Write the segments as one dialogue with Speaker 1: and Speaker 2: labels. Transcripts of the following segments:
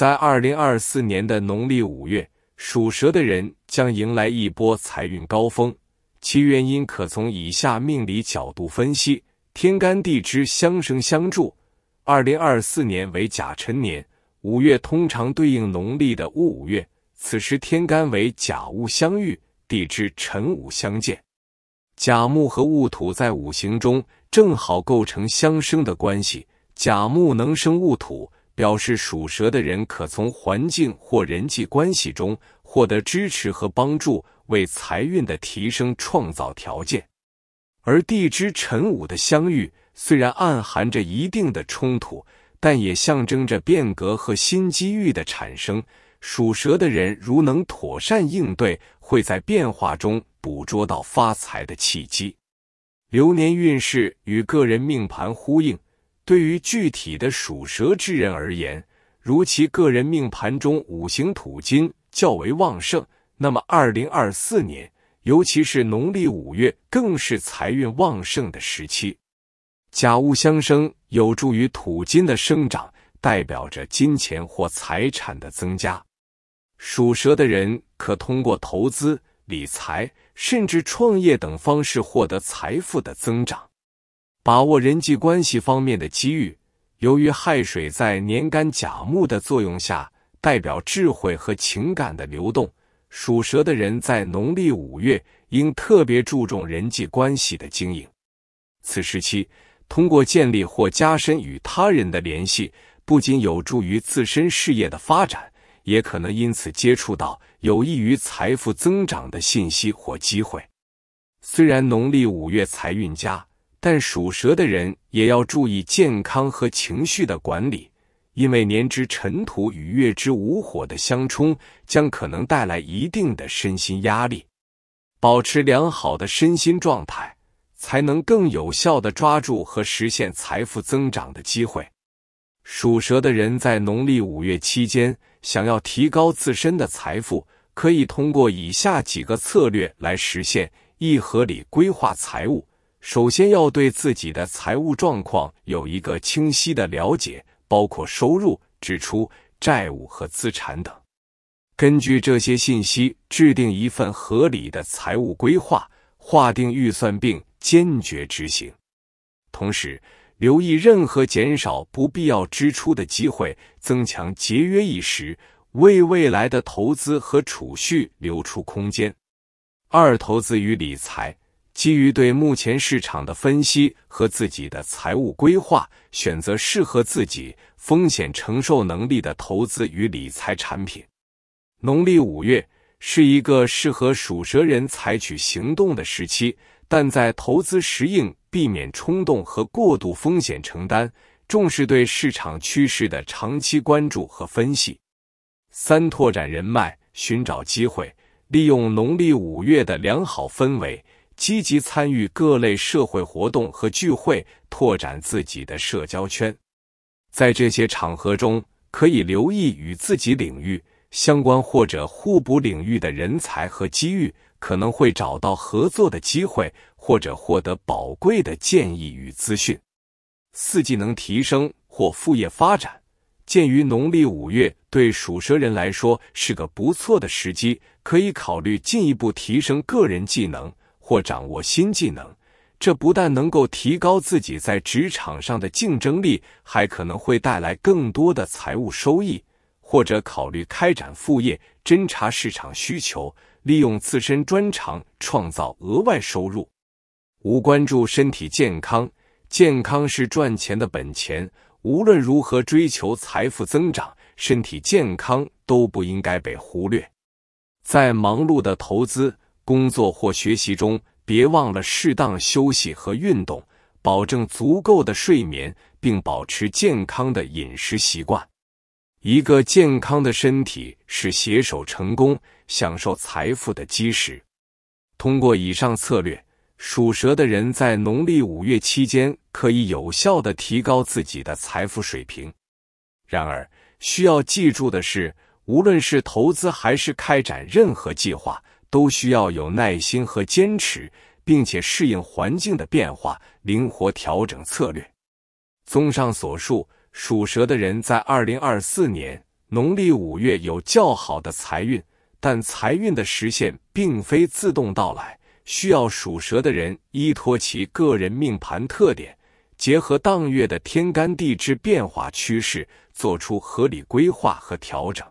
Speaker 1: 在二零二四年的农历五月，属蛇的人将迎来一波财运高峰。其原因可从以下命理角度分析：天干地支相生相助。二零二四年为甲辰年，五月通常对应农历的戊五月，此时天干为甲戊相遇，地支辰午相见，甲木和戊土在五行中正好构成相生的关系，甲木能生戊土。表示属蛇的人可从环境或人际关系中获得支持和帮助，为财运的提升创造条件。而地支辰午的相遇虽然暗含着一定的冲突，但也象征着变革和新机遇的产生。属蛇的人如能妥善应对，会在变化中捕捉到发财的契机。流年运势与个人命盘呼应。对于具体的属蛇之人而言，如其个人命盘中五行土金较为旺盛，那么2024年，尤其是农历五月，更是财运旺盛的时期。甲戊相生有助于土金的生长，代表着金钱或财产的增加。属蛇的人可通过投资、理财，甚至创业等方式获得财富的增长。把握人际关系方面的机遇。由于亥水在年干甲木的作用下，代表智慧和情感的流动，属蛇的人在农历五月应特别注重人际关系的经营。此时期，通过建立或加深与他人的联系，不仅有助于自身事业的发展，也可能因此接触到有益于财富增长的信息或机会。虽然农历五月财运佳。但属蛇的人也要注意健康和情绪的管理，因为年支尘土与月之无火的相冲，将可能带来一定的身心压力。保持良好的身心状态，才能更有效的抓住和实现财富增长的机会。属蛇的人在农历五月期间，想要提高自身的财富，可以通过以下几个策略来实现：一、合理规划财务。首先要对自己的财务状况有一个清晰的了解，包括收入、支出、债务和资产等。根据这些信息，制定一份合理的财务规划，划定预算并坚决执行。同时，留意任何减少不必要支出的机会，增强节约意识，为未来的投资和储蓄留出空间。二、投资与理财。基于对目前市场的分析和自己的财务规划，选择适合自己风险承受能力的投资与理财产品。农历五月是一个适合属蛇人采取行动的时期，但在投资时应避免冲动和过度风险承担，重视对市场趋势的长期关注和分析。三、拓展人脉，寻找机会，利用农历五月的良好氛围。积极参与各类社会活动和聚会，拓展自己的社交圈。在这些场合中，可以留意与自己领域相关或者互补领域的人才和机遇，可能会找到合作的机会，或者获得宝贵的建议与资讯。四技能提升或副业发展，鉴于农历五月对属蛇人来说是个不错的时机，可以考虑进一步提升个人技能。或掌握新技能，这不但能够提高自己在职场上的竞争力，还可能会带来更多的财务收益。或者考虑开展副业，侦查市场需求，利用自身专长创造额外收入。五、关注身体健康，健康是赚钱的本钱。无论如何追求财富增长，身体健康都不应该被忽略。在忙碌的投资、工作或学习中，别忘了适当休息和运动，保证足够的睡眠，并保持健康的饮食习惯。一个健康的身体是携手成功、享受财富的基石。通过以上策略，属蛇的人在农历五月期间可以有效的提高自己的财富水平。然而，需要记住的是，无论是投资还是开展任何计划。都需要有耐心和坚持，并且适应环境的变化，灵活调整策略。综上所述，属蛇的人在二零二四年农历五月有较好的财运，但财运的实现并非自动到来，需要属蛇的人依托其个人命盘特点，结合当月的天干地支变化趋势，做出合理规划和调整，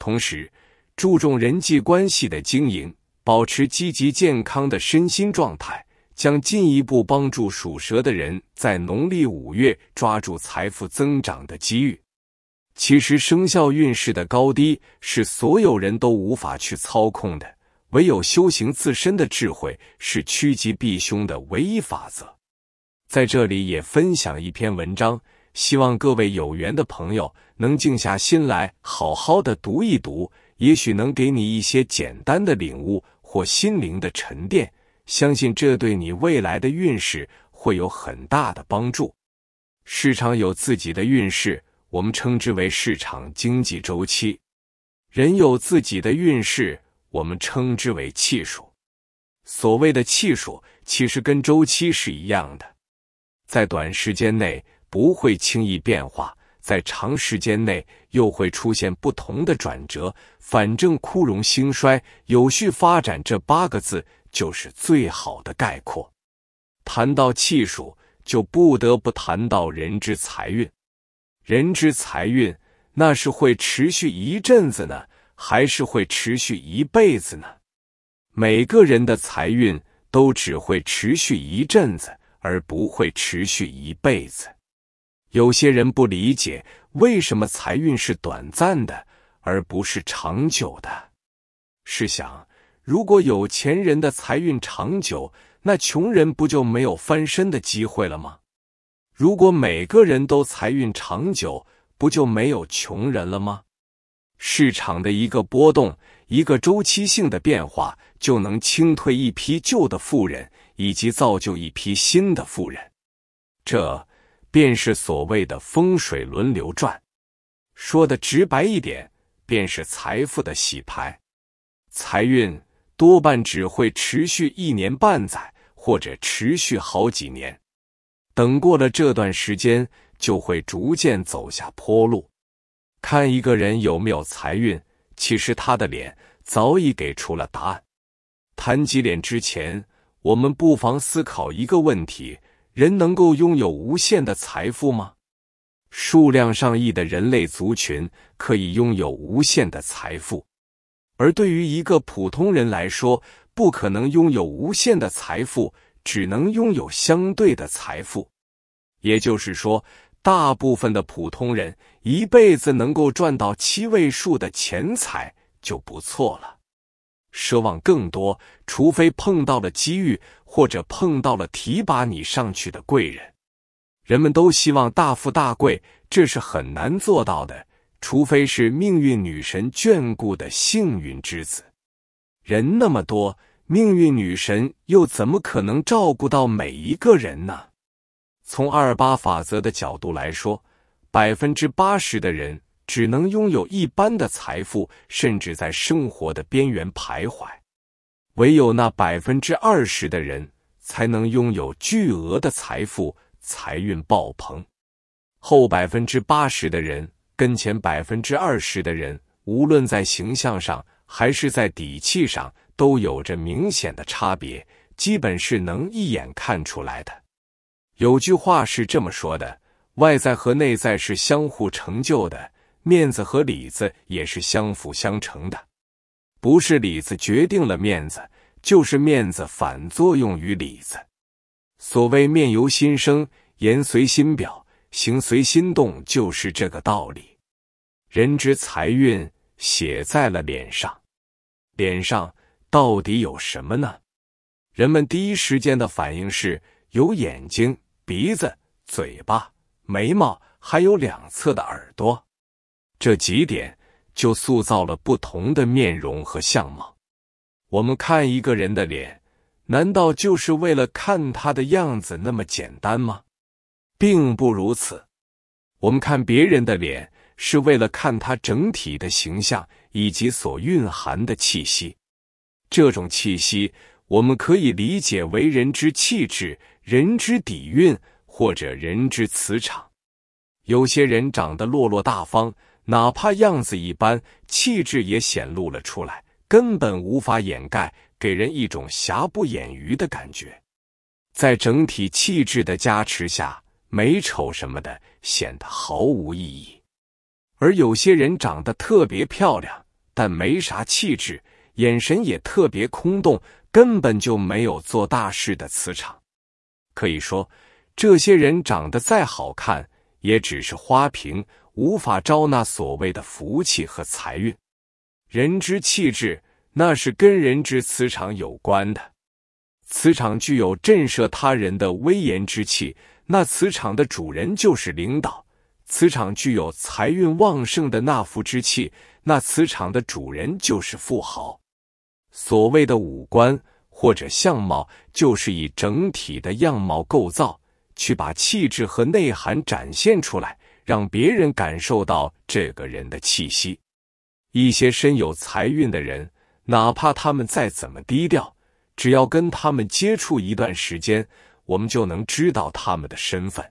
Speaker 1: 同时。注重人际关系的经营，保持积极健康的身心状态，将进一步帮助属蛇的人在农历五月抓住财富增长的机遇。其实，生肖运势的高低是所有人都无法去操控的，唯有修行自身的智慧是趋吉避凶的唯一法则。在这里也分享一篇文章，希望各位有缘的朋友能静下心来好好的读一读。也许能给你一些简单的领悟或心灵的沉淀，相信这对你未来的运势会有很大的帮助。市场有自己的运势，我们称之为市场经济周期；人有自己的运势，我们称之为气数。所谓的气数，其实跟周期是一样的，在短时间内不会轻易变化。在长时间内又会出现不同的转折，反正枯荣兴衰、有序发展这八个字就是最好的概括。谈到气数，就不得不谈到人之财运。人之财运，那是会持续一阵子呢，还是会持续一辈子呢？每个人的财运都只会持续一阵子，而不会持续一辈子。有些人不理解，为什么财运是短暂的而不是长久的？试想，如果有钱人的财运长久，那穷人不就没有翻身的机会了吗？如果每个人都财运长久，不就没有穷人了吗？市场的一个波动，一个周期性的变化，就能清退一批旧的富人，以及造就一批新的富人。这。便是所谓的风水轮流转，说的直白一点，便是财富的洗牌。财运多半只会持续一年半载，或者持续好几年。等过了这段时间，就会逐渐走下坡路。看一个人有没有财运，其实他的脸早已给出了答案。谈及脸之前，我们不妨思考一个问题。人能够拥有无限的财富吗？数量上亿的人类族群可以拥有无限的财富，而对于一个普通人来说，不可能拥有无限的财富，只能拥有相对的财富。也就是说，大部分的普通人一辈子能够赚到七位数的钱财就不错了。奢望更多，除非碰到了机遇，或者碰到了提拔你上去的贵人。人们都希望大富大贵，这是很难做到的，除非是命运女神眷顾的幸运之子。人那么多，命运女神又怎么可能照顾到每一个人呢？从二八法则的角度来说，百分之八十的人。只能拥有一般的财富，甚至在生活的边缘徘徊；唯有那百分之二十的人，才能拥有巨额的财富，财运爆棚。后百分之八十的人跟前百分之二十的人，无论在形象上还是在底气上，都有着明显的差别，基本是能一眼看出来的。有句话是这么说的：外在和内在是相互成就的。面子和里子也是相辅相成的，不是里子决定了面子，就是面子反作用于里子。所谓“面由心生，言随心表，行随心动”，就是这个道理。人之财运写在了脸上，脸上到底有什么呢？人们第一时间的反应是：有眼睛、鼻子、嘴巴、眉毛，还有两侧的耳朵。这几点就塑造了不同的面容和相貌。我们看一个人的脸，难道就是为了看他的样子那么简单吗？并不如此。我们看别人的脸，是为了看他整体的形象以及所蕴含的气息。这种气息，我们可以理解为人之气质、人之底蕴或者人之磁场。有些人长得落落大方。哪怕样子一般，气质也显露了出来，根本无法掩盖，给人一种瑕不掩瑜的感觉。在整体气质的加持下，美丑什么的显得毫无意义。而有些人长得特别漂亮，但没啥气质，眼神也特别空洞，根本就没有做大事的磁场。可以说，这些人长得再好看，也只是花瓶。无法招纳所谓的福气和财运。人之气质，那是跟人之磁场有关的。磁场具有震慑他人的威严之气，那磁场的主人就是领导。磁场具有财运旺盛的纳福之气，那磁场的主人就是富豪。所谓的五官或者相貌，就是以整体的样貌构造去把气质和内涵展现出来。让别人感受到这个人的气息。一些身有财运的人，哪怕他们再怎么低调，只要跟他们接触一段时间，我们就能知道他们的身份。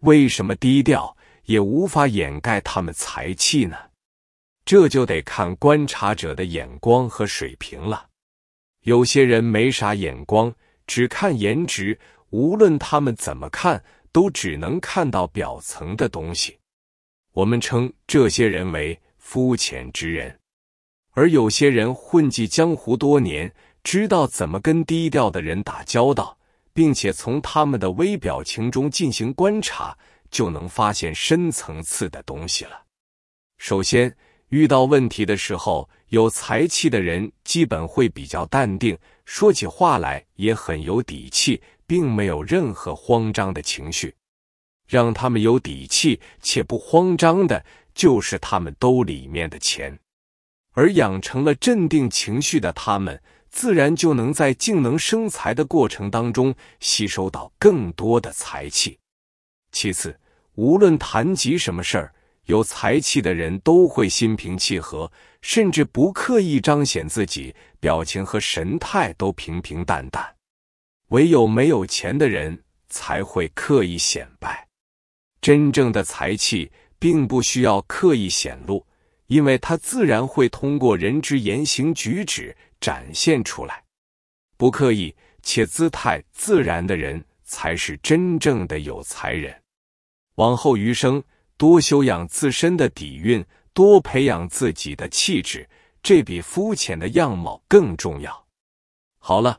Speaker 1: 为什么低调也无法掩盖他们财气呢？这就得看观察者的眼光和水平了。有些人没啥眼光，只看颜值，无论他们怎么看。都只能看到表层的东西，我们称这些人为肤浅之人。而有些人混迹江湖多年，知道怎么跟低调的人打交道，并且从他们的微表情中进行观察，就能发现深层次的东西了。首先，遇到问题的时候，有才气的人基本会比较淡定，说起话来也很有底气。并没有任何慌张的情绪，让他们有底气且不慌张的，就是他们兜里面的钱。而养成了镇定情绪的他们，自然就能在静能生财的过程当中吸收到更多的财气。其次，无论谈及什么事儿，有财气的人都会心平气和，甚至不刻意彰显自己，表情和神态都平平淡淡。唯有没有钱的人才会刻意显摆，真正的才气并不需要刻意显露，因为他自然会通过人之言行举止展现出来。不刻意且姿态自然的人才是真正的有才人。往后余生，多修养自身的底蕴，多培养自己的气质，这比肤浅的样貌更重要。好了。